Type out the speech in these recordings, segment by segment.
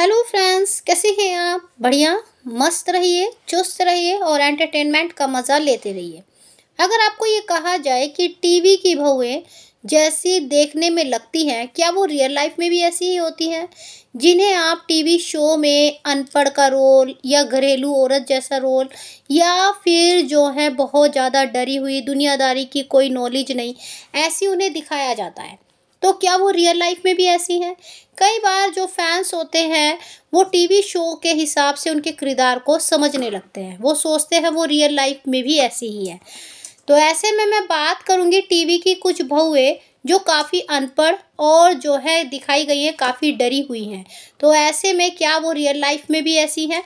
hello friends कैसे हैं आप बढ़िया मस्त रहिए चुस्त रहिए और एंटरटेनमेंट का मज़ा लेते रहिए अगर आपको ये कहा जाए कि टीवी की बहुएँ जैसी देखने में लगती हैं क्या वो रियल लाइफ में भी ऐसी ही होती हैं जिन्हें आप टीवी शो में अनपढ़ का रोल या घरेलू औरत जैसा रोल या फिर जो है बहुत ज़्यादा डरी हुई दुनियादारी की कोई नॉलेज नहीं ऐसी उन्हें दिखाया जाता है तो क्या वो रियल लाइफ में भी ऐसी हैं कई बार जो फैंस होते हैं वो टीवी शो के हिसाब से उनके किरदार को समझने लगते हैं वो सोचते हैं वो रियल लाइफ में भी ऐसी ही है तो ऐसे में मैं बात करूँगी टीवी की कुछ बहुएँ जो काफ़ी अनपढ़ और जो है दिखाई गई है काफ़ी डरी हुई हैं तो ऐसे में क्या वो रियल लाइफ में भी ऐसी हैं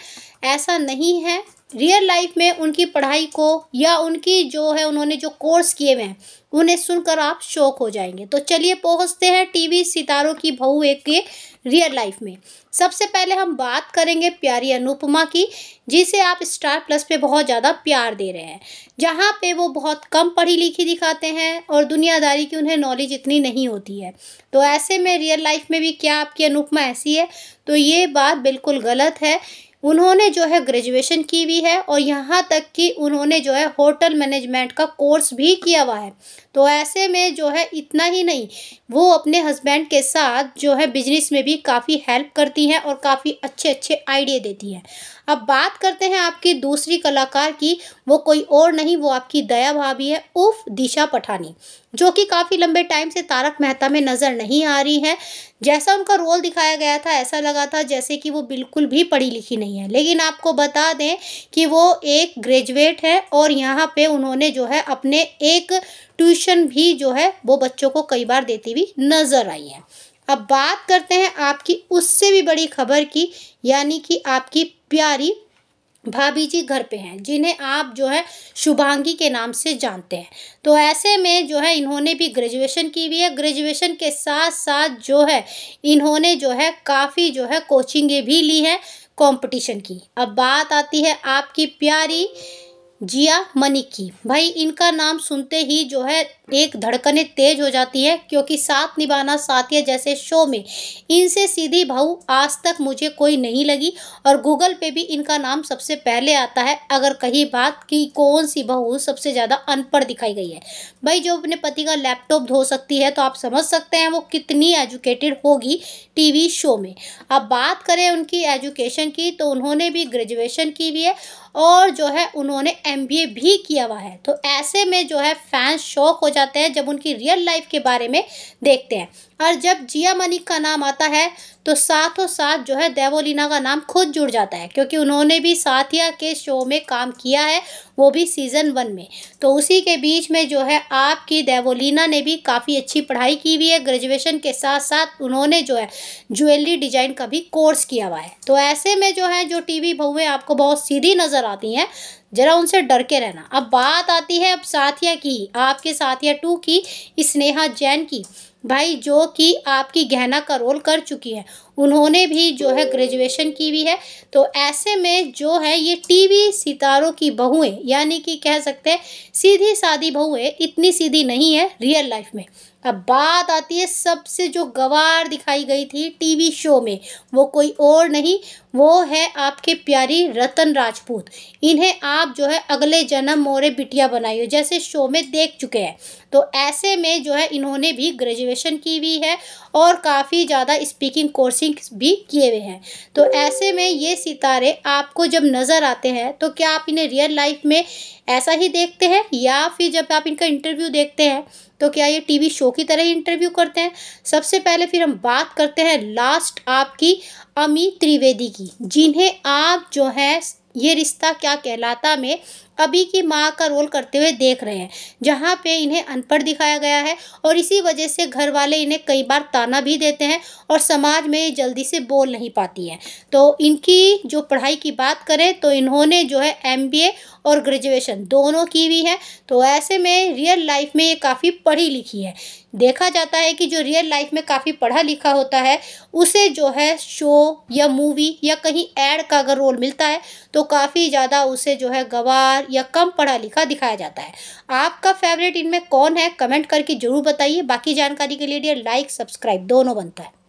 ऐसा नहीं है रियल लाइफ में उनकी पढ़ाई को या उनकी जो है उन्होंने जो कोर्स किए हुए हैं उन्हें सुनकर आप शौक हो जाएंगे तो चलिए पहुंचते हैं टीवी सितारों की बहू एक के रियल लाइफ में सबसे पहले हम बात करेंगे प्यारी अनुपमा की जिसे आप स्टार प्लस पे बहुत ज़्यादा प्यार दे रहे हैं जहाँ पे वो बहुत कम पढ़ी लिखी दिखाते हैं और दुनियादारी की उन्हें नॉलेज इतनी नहीं होती है तो ऐसे में रियल लाइफ में भी क्या आपकी अनुपमा ऐसी है तो ये बात बिल्कुल गलत है उन्होंने जो है ग्रेजुएशन की हुई है और यहाँ तक कि उन्होंने जो है होटल मैनेजमेंट का कोर्स भी किया हुआ है तो ऐसे में जो है इतना ही नहीं वो अपने हस्बैंड के साथ जो है बिजनेस में भी काफ़ी हेल्प करती हैं और काफ़ी अच्छे अच्छे आइडिया देती हैं अब बात करते हैं आपकी दूसरी कलाकार की वो कोई और नहीं वो आपकी दया भाभी है उफ दिशा पठानी जो कि काफ़ी लंबे टाइम से तारक मेहता में नज़र नहीं आ रही है जैसा उनका रोल दिखाया गया था ऐसा लगा था जैसे कि वो बिल्कुल भी पढ़ी लिखी नहीं नहीं है लेकिन आपको बता दें कि वो एक ग्रेजुएट है और यहाँ पे उन्होंने जो है अपने एक ट्यूशन भी जो है वो बच्चों को कई बार देती हुई नज़र आई है अब बात करते हैं आपकी उससे भी बड़ी खबर की यानी कि आपकी प्यारी भाभी जी घर पे हैं जिन्हें आप जो है शुभांगी के नाम से जानते हैं तो ऐसे में जो है इन्होंने भी ग्रेजुएशन की हुई है ग्रेजुएशन के साथ साथ जो है इन्होंने जो है काफ़ी जो है कोचिंगें भी ली हैं कंपटीशन की अब बात आती है आपकी प्यारी जिया मनी की भाई इनका नाम सुनते ही जो है एक धड़कने तेज हो जाती है क्योंकि साथ निभाना साथिया जैसे शो में इनसे सीधी भाऊ आज तक मुझे कोई नहीं लगी और गूगल पे भी इनका नाम सबसे पहले आता है अगर कही बात कि कौन सी बहू सबसे ज़्यादा अनपढ़ दिखाई गई है भाई जो अपने पति का लैपटॉप धो सकती है तो आप समझ सकते हैं वो कितनी एजुकेटेड होगी टीवी शो में अब बात करें उनकी एजुकेशन की तो उन्होंने भी ग्रेजुएशन की हुई है और जो है उन्होंने एम भी किया हुआ है तो ऐसे में जो है फैंस शौक हो जाते हैं जब उनकी रियल लाइफ के बारे में देखते हैं और जब जिया मनी का नाम आता है तो साथों साथ जो है देवोलीना का नाम खुद जुड़ जाता है क्योंकि उन्होंने भी साथिया के शो में काम किया है वो भी सीज़न वन में तो उसी के बीच में जो है आपकी देवोलीना ने भी काफ़ी अच्छी पढ़ाई की हुई है ग्रेजुएशन के साथ साथ उन्होंने जो है ज्वेलरी डिजाइन का भी कोर्स किया हुआ है तो ऐसे में जो है जो टी वी आपको बहुत सीधी नज़र आती हैं जरा उनसे डर के रहना अब बात आती है अब साथिया की आपके साथिया टू की स्नेहा जैन की भाई जो कि आपकी गहना का रोल कर चुकी है उन्होंने भी जो है ग्रेजुएशन की हुई है तो ऐसे में जो है ये टीवी सितारों की बहुएं यानी कि कह सकते हैं सीधी सादी बहुएं इतनी सीधी नहीं है रियल लाइफ में अब बात आती है सबसे जो गवार दिखाई गई थी टीवी शो में वो कोई और नहीं वो है आपके प्यारी रतन राजपूत इन्हें आप जो है अगले जन्म मोरे बिटिया हो जैसे शो में देख चुके हैं तो ऐसे में जो है इन्होंने भी ग्रेजुएशन की हुई है और काफ़ी ज़्यादा स्पीकिंग कोर्सिंग भी किए हुए हैं तो ऐसे में ये सितारे आपको जब नज़र आते हैं तो क्या आप इन्हें रियल लाइफ में ऐसा ही देखते हैं या फिर जब आप इनका इंटरव्यू देखते हैं तो क्या ये टीवी शो की तरह ही इंटरव्यू करते हैं सबसे पहले फिर हम बात करते हैं लास्ट आपकी अमी त्रिवेदी की जिन्हें आप जो है ये रिश्ता क्या कहलाता में कभी की माँ का रोल करते हुए देख रहे हैं जहाँ पे इन्हें अनपढ़ दिखाया गया है और इसी वजह से घर वाले इन्हें कई बार ताना भी देते हैं और समाज में जल्दी से बोल नहीं पाती हैं तो इनकी जो पढ़ाई की बात करें तो इन्होंने जो है एम और ग्रेजुएशन दोनों की हुई है तो ऐसे में रियल लाइफ में ये काफ़ी पढ़ी लिखी है देखा जाता है कि जो रियल लाइफ में काफ़ी पढ़ा लिखा होता है उसे जो है शो या मूवी या कहीं एड का अगर रोल मिलता है तो काफ़ी ज़्यादा उसे जो है गवार बेरोजगार या कम पढ़ा लिखा दिखाया जाता है आपका फेवरेट इनमें कौन है कमेंट करके जरूर बताइए बाकी जानकारी के लिए डियर लाइक सब्सक्राइब दोनों बनता है